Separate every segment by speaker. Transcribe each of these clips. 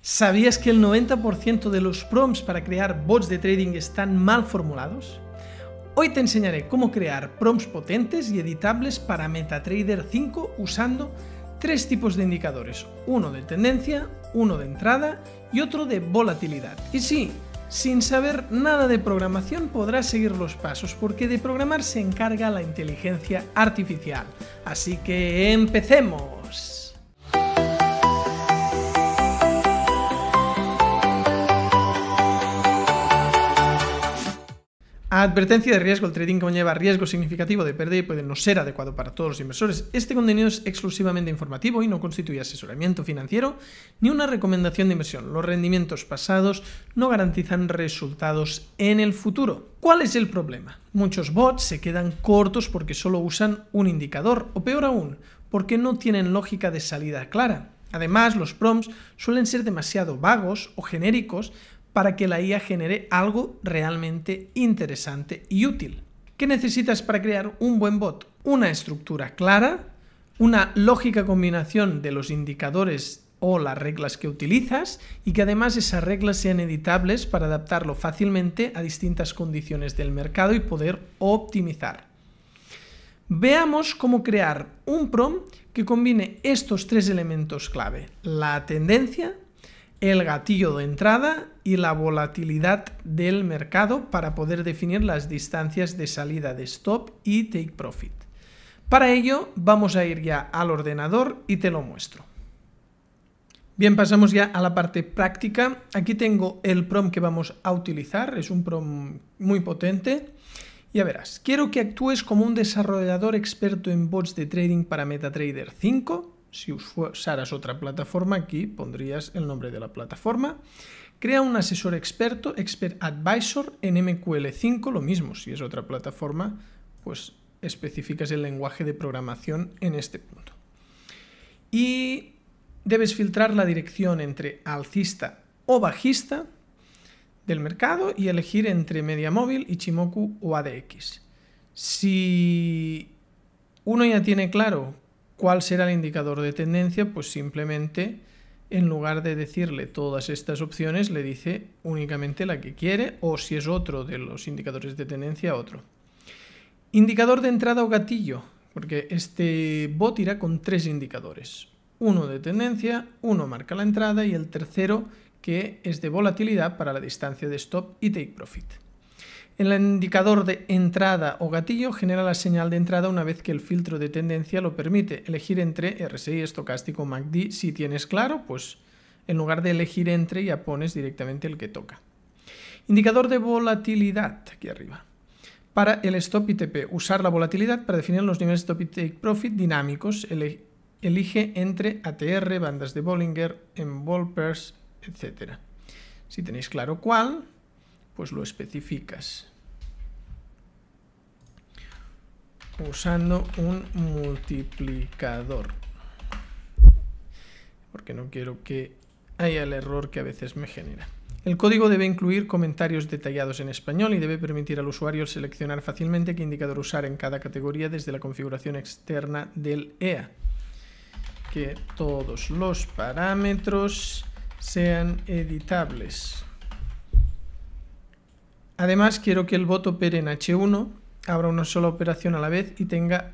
Speaker 1: ¿Sabías que el 90% de los prompts para crear bots de trading están mal formulados? Hoy te enseñaré cómo crear prompts potentes y editables para MetaTrader 5 usando tres tipos de indicadores, uno de tendencia, uno de entrada y otro de volatilidad. Y sí, sin saber nada de programación podrás seguir los pasos porque de programar se encarga la inteligencia artificial. Así que empecemos. Advertencia de riesgo. El trading conlleva riesgo significativo de pérdida y puede no ser adecuado para todos los inversores. Este contenido es exclusivamente informativo y no constituye asesoramiento financiero ni una recomendación de inversión. Los rendimientos pasados no garantizan resultados en el futuro. ¿Cuál es el problema? Muchos bots se quedan cortos porque solo usan un indicador o peor aún, porque no tienen lógica de salida clara. Además, los prompts suelen ser demasiado vagos o genéricos para que la IA genere algo realmente interesante y útil. ¿Qué necesitas para crear un buen bot? Una estructura clara, una lógica combinación de los indicadores o las reglas que utilizas y que además esas reglas sean editables para adaptarlo fácilmente a distintas condiciones del mercado y poder optimizar. Veamos cómo crear un PROM que combine estos tres elementos clave, la tendencia, el gatillo de entrada y la volatilidad del mercado para poder definir las distancias de salida de stop y take profit. Para ello vamos a ir ya al ordenador y te lo muestro. Bien, pasamos ya a la parte práctica. Aquí tengo el prom que vamos a utilizar, es un prom muy potente. Ya verás, quiero que actúes como un desarrollador experto en bots de trading para MetaTrader 5 si usaras otra plataforma, aquí pondrías el nombre de la plataforma. Crea un asesor experto, expert advisor en MQL5, lo mismo, si es otra plataforma, pues especificas el lenguaje de programación en este punto. Y debes filtrar la dirección entre alcista o bajista del mercado y elegir entre media móvil, Ichimoku o ADX. Si uno ya tiene claro ¿Cuál será el indicador de tendencia? Pues simplemente, en lugar de decirle todas estas opciones, le dice únicamente la que quiere o si es otro de los indicadores de tendencia, otro. Indicador de entrada o gatillo, porque este bot irá con tres indicadores. Uno de tendencia, uno marca la entrada y el tercero que es de volatilidad para la distancia de stop y take profit. El indicador de entrada o gatillo genera la señal de entrada una vez que el filtro de tendencia lo permite. Elegir entre RSI, estocástico, MACD, si tienes claro, pues en lugar de elegir entre ya pones directamente el que toca. Indicador de volatilidad, aquí arriba. Para el stop ITP, usar la volatilidad para definir los niveles stop y take profit dinámicos. Elige entre ATR, bandas de Bollinger, envolvers, etc. Si tenéis claro cuál, pues lo especificas usando un multiplicador porque no quiero que haya el error que a veces me genera. El código debe incluir comentarios detallados en español y debe permitir al usuario seleccionar fácilmente qué indicador usar en cada categoría desde la configuración externa del EA. Que todos los parámetros sean editables. Además, quiero que el bot opere en H1, abra una sola operación a la vez y tenga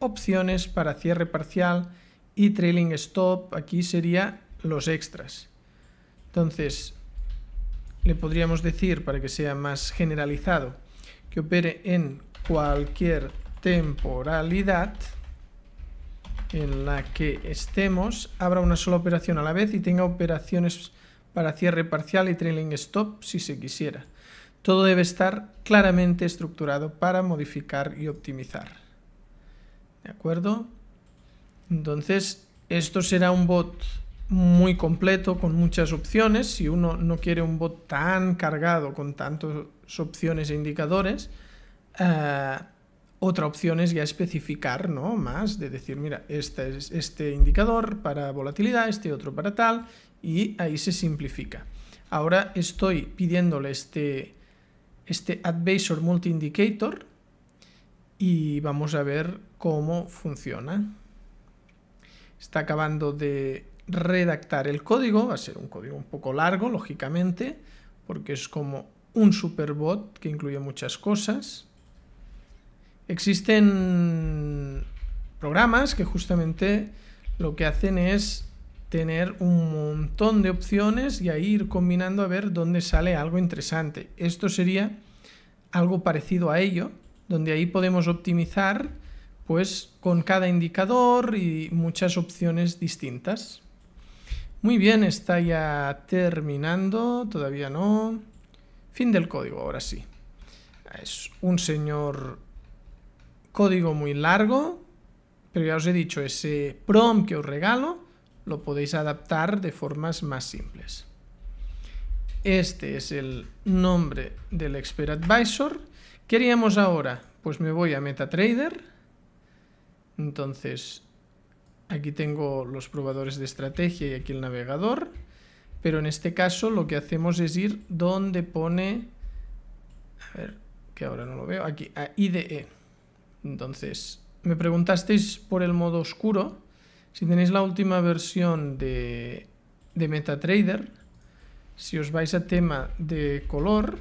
Speaker 1: opciones para cierre parcial y trailing stop. Aquí serían los extras. Entonces, le podríamos decir, para que sea más generalizado, que opere en cualquier temporalidad en la que estemos, abra una sola operación a la vez y tenga operaciones para cierre parcial y trailing stop si se quisiera. Todo debe estar claramente estructurado para modificar y optimizar. ¿De acuerdo? Entonces, esto será un bot muy completo con muchas opciones. Si uno no quiere un bot tan cargado con tantas opciones e indicadores, eh, otra opción es ya especificar ¿no? más, de decir, mira, este es este indicador para volatilidad, este otro para tal, y ahí se simplifica. Ahora estoy pidiéndole este este Advisor Multi-Indicator y vamos a ver cómo funciona. Está acabando de redactar el código, va a ser un código un poco largo, lógicamente, porque es como un superbot que incluye muchas cosas. Existen programas que justamente lo que hacen es tener un montón de opciones y ahí ir combinando a ver dónde sale algo interesante. Esto sería algo parecido a ello, donde ahí podemos optimizar pues con cada indicador y muchas opciones distintas. Muy bien, está ya terminando, todavía no. Fin del código, ahora sí. Es un señor código muy largo, pero ya os he dicho, ese prompt que os regalo lo podéis adaptar de formas más simples. Este es el nombre del Expert Advisor. ¿Qué haríamos ahora? Pues me voy a MetaTrader. Entonces, aquí tengo los probadores de estrategia y aquí el navegador. Pero en este caso lo que hacemos es ir donde pone... A ver, que ahora no lo veo. Aquí, a IDE. Entonces, me preguntasteis por el modo oscuro. Si tenéis la última versión de, MetaTrader, si os vais a tema de color,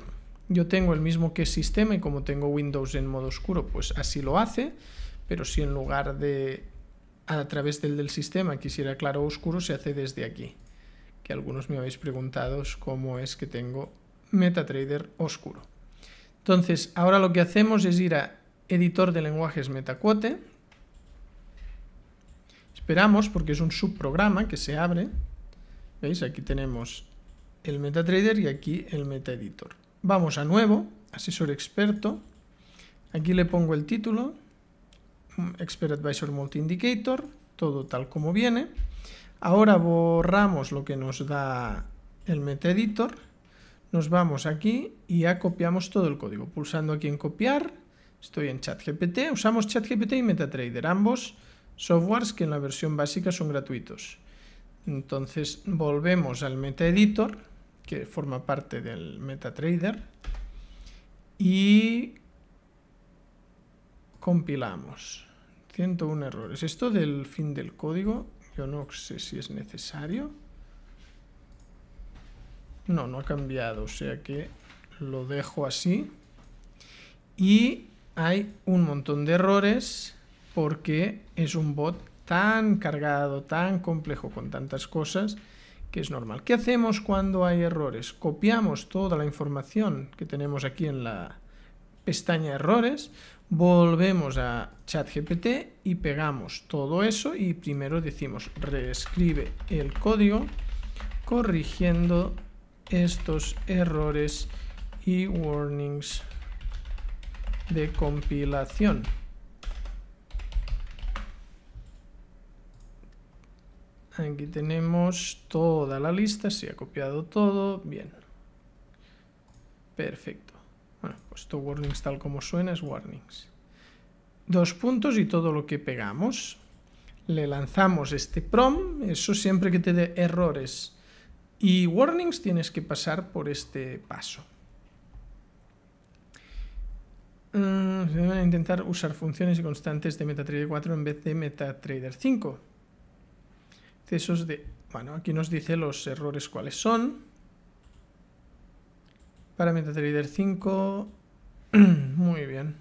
Speaker 1: yo tengo el mismo que sistema y como tengo Windows en modo oscuro, pues así lo hace, pero si en lugar de a través del del sistema quisiera claro oscuro, se hace desde aquí. Que algunos me habéis preguntado cómo es que tengo MetaTrader oscuro. Entonces, ahora lo que hacemos es ir a editor de lenguajes MetaQuote esperamos porque es un subprograma que se abre. ¿Veis? Aquí tenemos el MetaTrader y aquí el MetaEditor. Vamos a nuevo, asesor experto. Aquí le pongo el título, Expert Advisor Multi Indicator, todo tal como viene. Ahora borramos lo que nos da el MetaEditor. Nos vamos aquí y ya copiamos todo el código. Pulsando aquí en copiar, estoy en ChatGPT. Usamos ChatGPT y MetaTrader, ambos softwares que en la versión básica son gratuitos. Entonces volvemos al MetaEditor, que forma parte del MetaTrader, y compilamos. 101 errores. Esto del fin del código, yo no sé si es necesario. No, no ha cambiado, o sea que lo dejo así. Y hay un montón de errores porque es un bot tan cargado, tan complejo con tantas cosas que es normal. ¿Qué hacemos cuando hay errores? Copiamos toda la información que tenemos aquí en la pestaña errores, volvemos a ChatGPT y pegamos todo eso y primero decimos reescribe el código corrigiendo estos errores y warnings de compilación. Aquí tenemos toda la lista, se ha copiado todo, bien. Perfecto. Bueno, pues warnings tal como suena es warnings. Dos puntos y todo lo que pegamos. Le lanzamos este prom, eso siempre que te dé errores y warnings tienes que pasar por este paso. Mm, a intentar usar funciones y constantes de MetaTrader 4 en vez de MetaTrader 5 esos de... Bueno, aquí nos dice los errores cuáles son. para MetaTrader 5. Muy bien.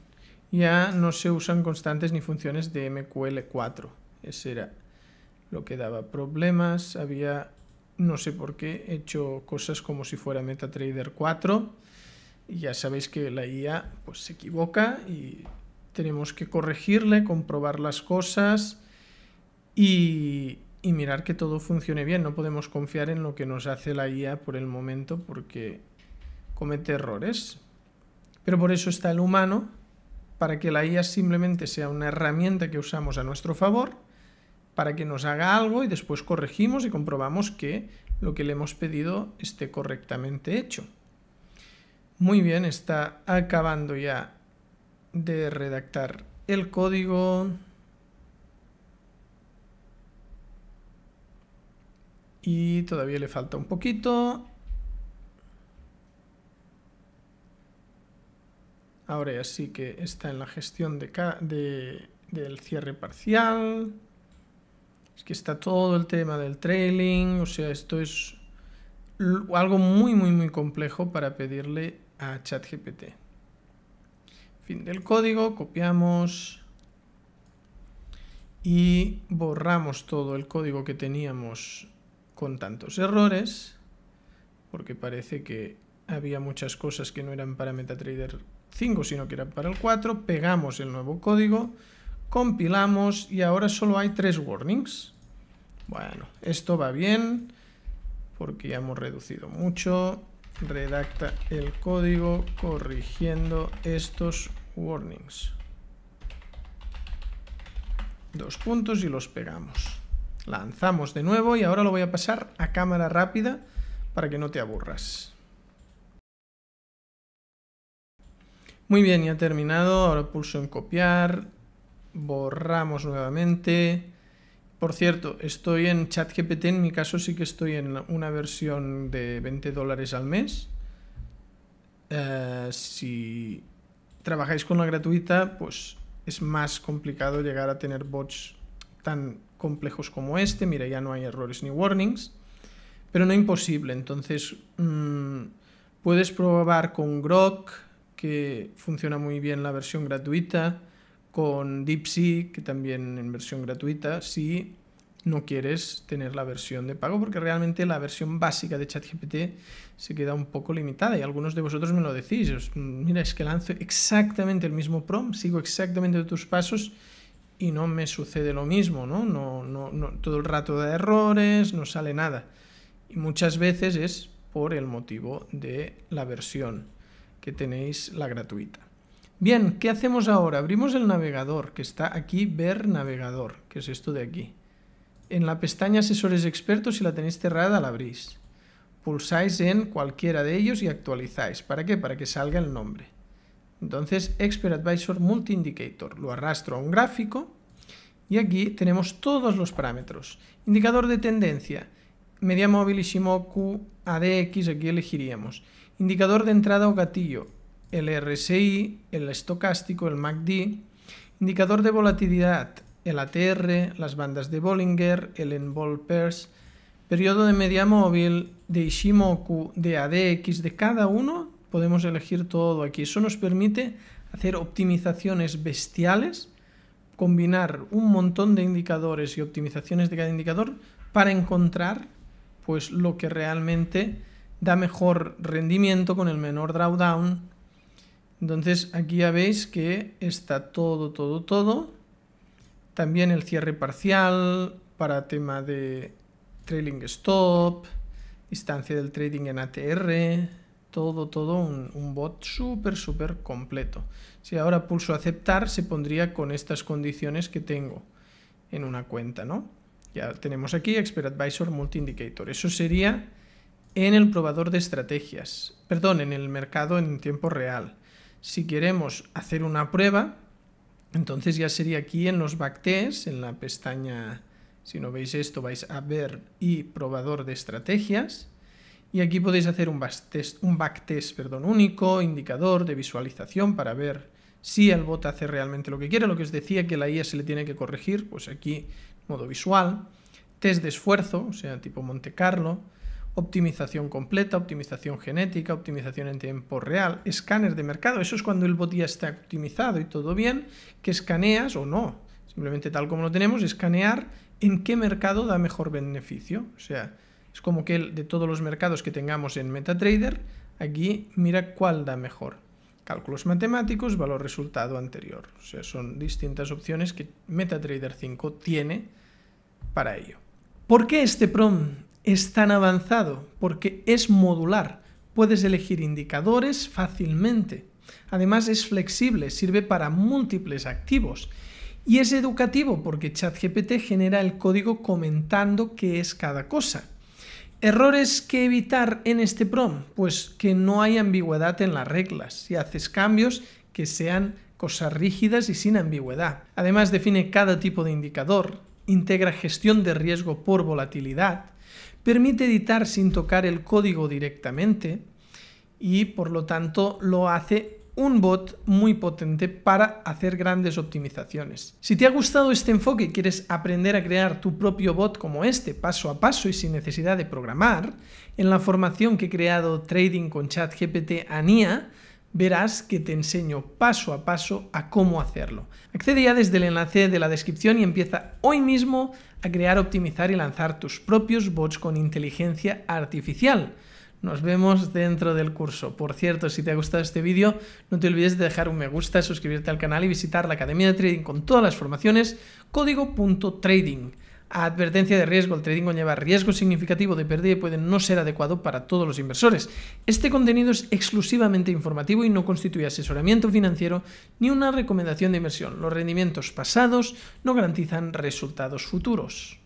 Speaker 1: Ya no se usan constantes ni funciones de MQL4. Ese era lo que daba problemas. Había, no sé por qué, hecho cosas como si fuera MetaTrader 4. Y ya sabéis que la IA pues, se equivoca y tenemos que corregirle, comprobar las cosas y, y mirar que todo funcione bien. No podemos confiar en lo que nos hace la guía por el momento porque comete errores. Pero por eso está el humano, para que la IA simplemente sea una herramienta que usamos a nuestro favor, para que nos haga algo y después corregimos y comprobamos que lo que le hemos pedido esté correctamente hecho. Muy bien, está acabando ya de redactar el código. Y todavía le falta un poquito. Ahora ya sí que está en la gestión de del cierre parcial. Es que está todo el tema del trailing. O sea, esto es algo muy, muy, muy complejo para pedirle a ChatGPT. Fin del código, copiamos y borramos todo el código que teníamos con tantos errores, porque parece que había muchas cosas que no eran para MetaTrader 5, sino que eran para el 4, pegamos el nuevo código, compilamos y ahora solo hay tres warnings. Bueno, esto va bien, porque ya hemos reducido mucho. Redacta el código corrigiendo estos warnings. Dos puntos y los pegamos. Lanzamos de nuevo y ahora lo voy a pasar a cámara rápida para que no te aburras. Muy bien, ya terminado. Ahora pulso en copiar. Borramos nuevamente. Por cierto, estoy en ChatGPT, en mi caso sí que estoy en una versión de 20 dólares al mes. Eh, si trabajáis con la gratuita, pues es más complicado llegar a tener bots tan complejos como este. Mira, ya no hay errores ni warnings, pero no imposible. Entonces, mm, puedes probar con Grok, que funciona muy bien la versión gratuita, con DeepSea, que también en versión gratuita, si no quieres tener la versión de pago, porque realmente la versión básica de ChatGPT se queda un poco limitada y algunos de vosotros me lo decís, mm, mira, es que lanzo exactamente el mismo prompt, sigo exactamente tus pasos y no me sucede lo mismo, ¿no? No, no, no Todo el rato da errores, no sale nada. Y muchas veces es por el motivo de la versión que tenéis, la gratuita. Bien, ¿qué hacemos ahora? Abrimos el navegador, que está aquí, ver navegador, que es esto de aquí. En la pestaña asesores expertos, si la tenéis cerrada, la abrís. Pulsáis en cualquiera de ellos y actualizáis. ¿Para qué? Para que salga el nombre. Entonces, Expert Advisor Multi-Indicator. Lo arrastro a un gráfico y aquí tenemos todos los parámetros. Indicador de tendencia, media móvil, Ishimoku, ADX, aquí elegiríamos. Indicador de entrada o gatillo, el RSI, el estocástico, el MACD. Indicador de volatilidad, el ATR, las bandas de Bollinger, el Envolpers. Periodo de media móvil, de Ishimoku, de ADX, de cada uno podemos elegir todo aquí. Eso nos permite hacer optimizaciones bestiales, combinar un montón de indicadores y optimizaciones de cada indicador para encontrar pues lo que realmente da mejor rendimiento con el menor drawdown. Entonces aquí ya veis que está todo, todo, todo. También el cierre parcial para tema de trailing stop, distancia del trading en ATR, todo, todo un, bot súper, súper completo. Si ahora pulso aceptar, se pondría con estas condiciones que tengo en una cuenta, ¿no? Ya tenemos aquí Expert Advisor Multi-Indicator. Eso sería en el probador de estrategias, perdón, en el mercado en tiempo real. Si queremos hacer una prueba, entonces ya sería aquí en los backtests, en la pestaña, si no veis esto, vais a ver y probador de estrategias. Y aquí podéis hacer un backtest, un único, indicador de visualización para ver si el bot hace realmente lo que quiere. Lo que os decía que la IA se le tiene que corregir, pues aquí modo visual. Test de esfuerzo, o sea, tipo Monte Carlo. Optimización completa, optimización genética, optimización en tiempo real, escáner de mercado. Eso es cuando el bot ya está optimizado y todo bien, que escaneas o no. Simplemente tal como lo tenemos, escanear en qué mercado da mejor beneficio. O sea, es como que de todos los mercados que tengamos en MetaTrader, aquí mira cuál da mejor. Cálculos matemáticos, valor resultado anterior. O sea, son distintas opciones que MetaTrader 5 tiene para ello. ¿Por qué este PROM es tan avanzado? Porque es modular. Puedes elegir indicadores fácilmente. Además es flexible, sirve para múltiples activos. Y es educativo porque ChatGPT genera el código comentando qué es cada cosa. Errores que evitar en este prom, pues que no hay ambigüedad en las reglas. Si haces cambios, que sean cosas rígidas y sin ambigüedad. Además define cada tipo de indicador, integra gestión de riesgo por volatilidad, permite editar sin tocar el código directamente y por lo tanto lo hace un bot muy potente para hacer grandes optimizaciones. Si te ha gustado este enfoque y quieres aprender a crear tu propio bot como este, paso a paso y sin necesidad de programar, en la formación que he creado Trading con ChatGPT ANIA, verás que te enseño paso a paso a cómo hacerlo. Accede ya desde el enlace de la descripción y empieza hoy mismo a crear, optimizar y lanzar tus propios bots con inteligencia artificial. Nos vemos dentro del curso. Por cierto, si te ha gustado este vídeo, no te olvides de dejar un me gusta, suscribirte al canal y visitar la Academia de Trading con todas las formaciones, código.trading. Advertencia de riesgo. El trading conlleva riesgo significativo de pérdida y puede no ser adecuado para todos los inversores. Este contenido es exclusivamente informativo y no constituye asesoramiento financiero ni una recomendación de inversión. Los rendimientos pasados no garantizan resultados futuros.